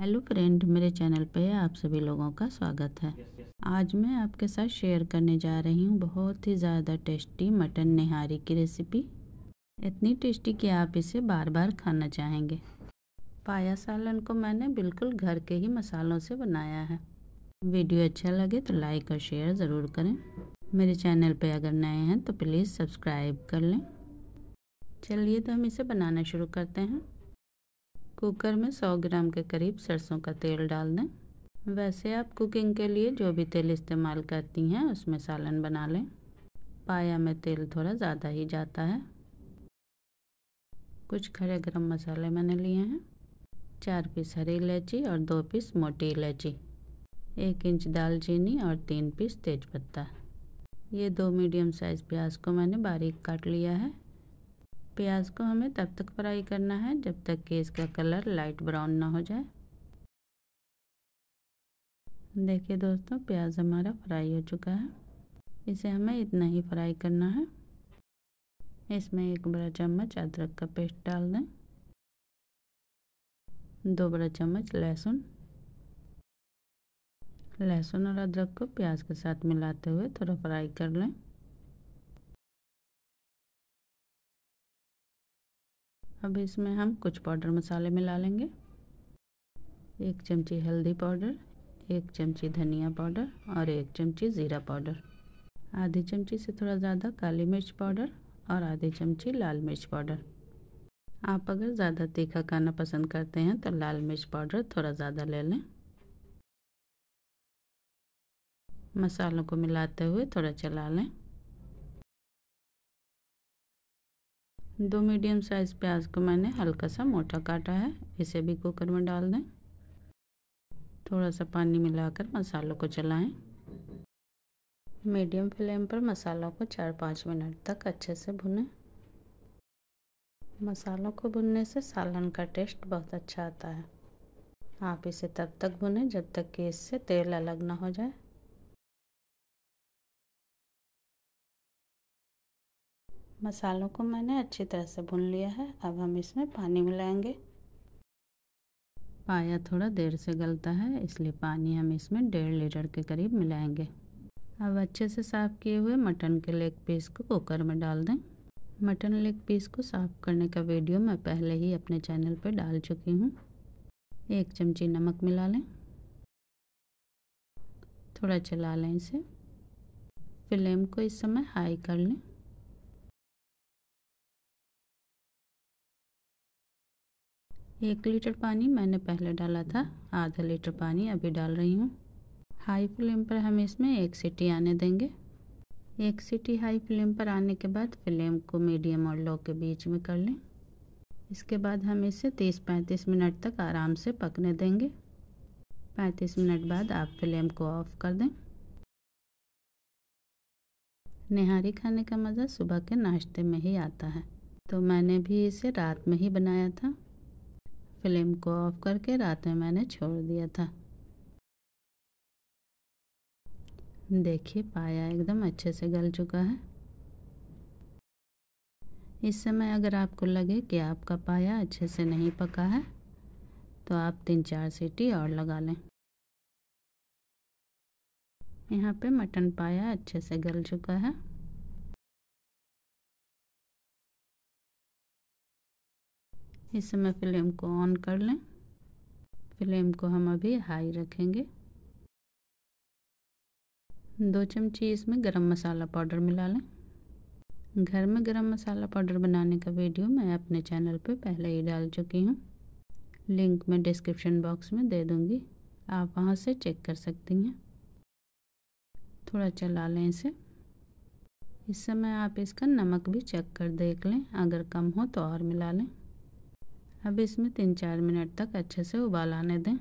hello friend मेरे channel पे आप सभी लोगों का स्वागत है आज मैं आपके साथ शेयर करने जा रही हूँ बहुत ही ज़्यादा टेस्टी मटन निहारी की रेसिपी इतनी टेस्टी कि आप इसे बार बार खाना चाहेंगे पाया सालन को मैंने बिल्कुल घर के ही मसालों से बनाया है वीडियो अच्छा लगे तो लाइक और शेयर ज़रूर करें मेरे चैनल पर अगर नए हैं तो प्लीज़ सब्सक्राइब कर लें चलिए तो हम इसे बनाना शुरू करते हैं कुकर में 100 ग्राम के करीब सरसों का तेल डाल दें वैसे आप कुकिंग के लिए जो भी तेल इस्तेमाल करती हैं उसमें सालन बना लें पाया में तेल थोड़ा ज़्यादा ही जाता है कुछ खड़े गरम मसाले मैंने लिए हैं चार पीस हरी इलायची और दो पीस मोटी इलायची एक इंच दालचीनी और तीन पीस तेज़पत्ता ये दो मीडियम साइज़ प्याज को मैंने बारीक काट लिया है प्याज को हमें तब तक फ्राई करना है जब तक कि इसका कलर लाइट ब्राउन ना हो जाए देखिए दोस्तों प्याज हमारा फ्राई हो चुका है इसे हमें इतना ही फ्राई करना है इसमें एक बड़ा चम्मच अदरक का पेस्ट डाल दें दो बड़ा चम्मच लहसुन लहसुन और अदरक को प्याज के साथ मिलाते हुए थोड़ा फ्राई कर लें अब इसमें हम कुछ पाउडर मसाले मिला लेंगे एक चमची हल्दी पाउडर एक चमची धनिया पाउडर और एक चमची ज़ीरा पाउडर आधी चमची से थोड़ा ज़्यादा काली मिर्च पाउडर और आधी चमची लाल मिर्च पाउडर आप अगर ज़्यादा तीखा खाना पसंद करते हैं तो लाल मिर्च पाउडर थोड़ा ज़्यादा ले लें मसालों को मिलाते हुए थोड़ा चला लें दो मीडियम साइज़ प्याज को मैंने हल्का सा मोटा काटा है इसे भी कुकर में डाल दें थोड़ा सा पानी मिलाकर मसालों को चलाएं मीडियम फ्लेम पर मसालों को चार पाँच मिनट तक अच्छे से भुनें मसालों को भुनने से सालन का टेस्ट बहुत अच्छा आता है आप इसे तब तक भुनें जब तक कि इससे तेल अलग ना हो जाए मसालों को मैंने अच्छी तरह से भून लिया है अब हम इसमें पानी मिलाएंगे पाया थोड़ा देर से गलता है इसलिए पानी हम इसमें डेढ़ लीटर के करीब मिलाएंगे अब अच्छे से साफ़ किए हुए मटन के लेग पीस को कुकर में डाल दें मटन लेग पीस को साफ़ करने का वीडियो मैं पहले ही अपने चैनल पर डाल चुकी हूँ एक चमची नमक मिला लें थोड़ा चला लें इसे फ्लेम को इस समय हाई कर लें एक लीटर पानी मैंने पहले डाला था आधा लीटर पानी अभी डाल रही हूँ हाई फ्लेम पर हम इसमें एक सीटी आने देंगे एक सीटी हाई फ्लेम पर आने के बाद फ्लेम को मीडियम और लो के बीच में कर लें इसके बाद हम इसे 30-35 मिनट तक आराम से पकने देंगे 35 मिनट बाद आप फ्लेम को ऑफ कर दें नहारी खाने का मज़ा सुबह के नाश्ते में ही आता है तो मैंने भी इसे रात में ही बनाया था फ्लेम को ऑफ करके रात में मैंने छोड़ दिया था देखिए पाया एकदम अच्छे से गल चुका है इस समय अगर आपको लगे कि आपका पाया अच्छे से नहीं पका है तो आप तीन चार सीटी और लगा लें यहाँ पे मटन पाया अच्छे से गल चुका है इस समय फ्लेम को ऑन कर लें फ्लेम को हम अभी हाई रखेंगे दो चमची इसमें गरम मसाला पाउडर मिला लें घर में गरम मसाला पाउडर बनाने का वीडियो मैं अपने चैनल पर पहले ही डाल चुकी हूँ लिंक मैं डिस्क्रिप्शन बॉक्स में दे दूँगी आप वहाँ से चेक कर सकती हैं थोड़ा चला लें इसे इस समय आप इसका नमक भी चेक कर देख लें अगर कम हो तो और मिला लें अब इसमें तीन चार मिनट तक अच्छे से उबाल आने दें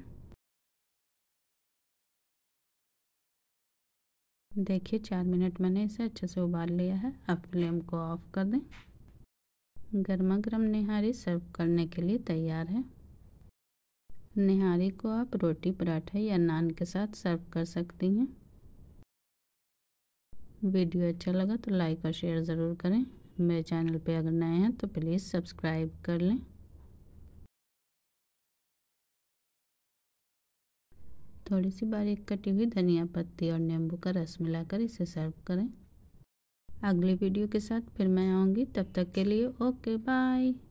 देखिए चार मिनट मैंने इसे अच्छे से उबाल लिया है अब फ्लेम को ऑफ कर दें गर्मा गर्म निहारी सर्व करने के लिए तैयार है निहारी को आप रोटी पराठा या नान के साथ सर्व कर सकती हैं वीडियो अच्छा लगा तो लाइक और शेयर ज़रूर करें मेरे चैनल पे अगर नए हैं तो प्लीज़ सब्सक्राइब कर लें थोड़ी सी बारीक कटी हुई धनिया पत्ती और नींबू का रस मिलाकर इसे सर्व करें अगली वीडियो के साथ फिर मैं आऊँगी तब तक के लिए ओके बाय